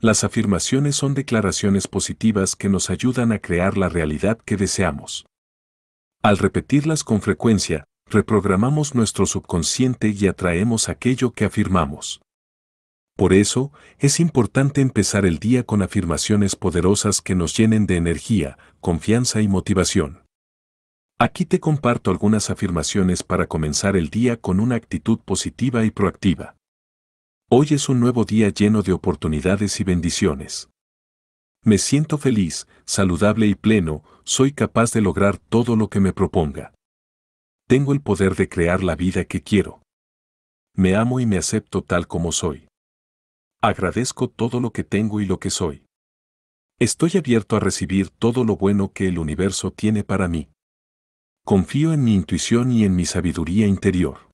Las afirmaciones son declaraciones positivas que nos ayudan a crear la realidad que deseamos. Al repetirlas con frecuencia, reprogramamos nuestro subconsciente y atraemos aquello que afirmamos. Por eso, es importante empezar el día con afirmaciones poderosas que nos llenen de energía, confianza y motivación. Aquí te comparto algunas afirmaciones para comenzar el día con una actitud positiva y proactiva. Hoy es un nuevo día lleno de oportunidades y bendiciones. Me siento feliz, saludable y pleno, soy capaz de lograr todo lo que me proponga. Tengo el poder de crear la vida que quiero. Me amo y me acepto tal como soy. Agradezco todo lo que tengo y lo que soy. Estoy abierto a recibir todo lo bueno que el universo tiene para mí. Confío en mi intuición y en mi sabiduría interior.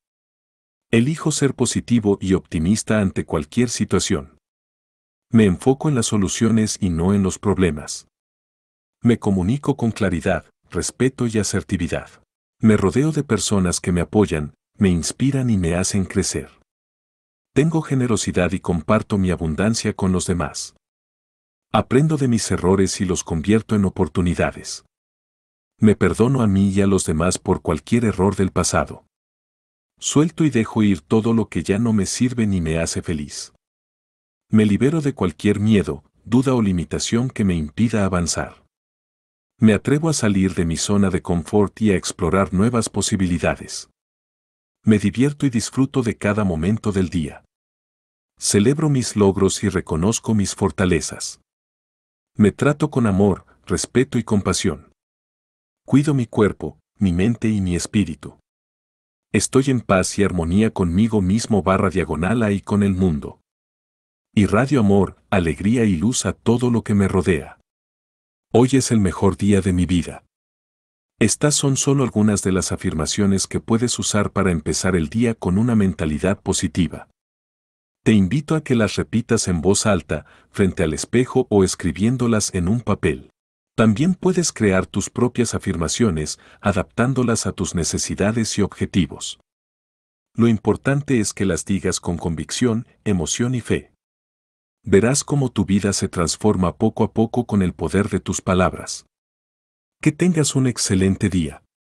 Elijo ser positivo y optimista ante cualquier situación. Me enfoco en las soluciones y no en los problemas. Me comunico con claridad, respeto y asertividad. Me rodeo de personas que me apoyan, me inspiran y me hacen crecer. Tengo generosidad y comparto mi abundancia con los demás. Aprendo de mis errores y los convierto en oportunidades. Me perdono a mí y a los demás por cualquier error del pasado suelto y dejo ir todo lo que ya no me sirve ni me hace feliz. Me libero de cualquier miedo, duda o limitación que me impida avanzar. Me atrevo a salir de mi zona de confort y a explorar nuevas posibilidades. Me divierto y disfruto de cada momento del día. Celebro mis logros y reconozco mis fortalezas. Me trato con amor, respeto y compasión. Cuido mi cuerpo, mi mente y mi espíritu estoy en paz y armonía conmigo mismo barra diagonal A y con el mundo. y radio amor, alegría y luz a todo lo que me rodea. Hoy es el mejor día de mi vida. Estas son solo algunas de las afirmaciones que puedes usar para empezar el día con una mentalidad positiva. Te invito a que las repitas en voz alta, frente al espejo o escribiéndolas en un papel. También puedes crear tus propias afirmaciones adaptándolas a tus necesidades y objetivos. Lo importante es que las digas con convicción, emoción y fe. Verás cómo tu vida se transforma poco a poco con el poder de tus palabras. Que tengas un excelente día.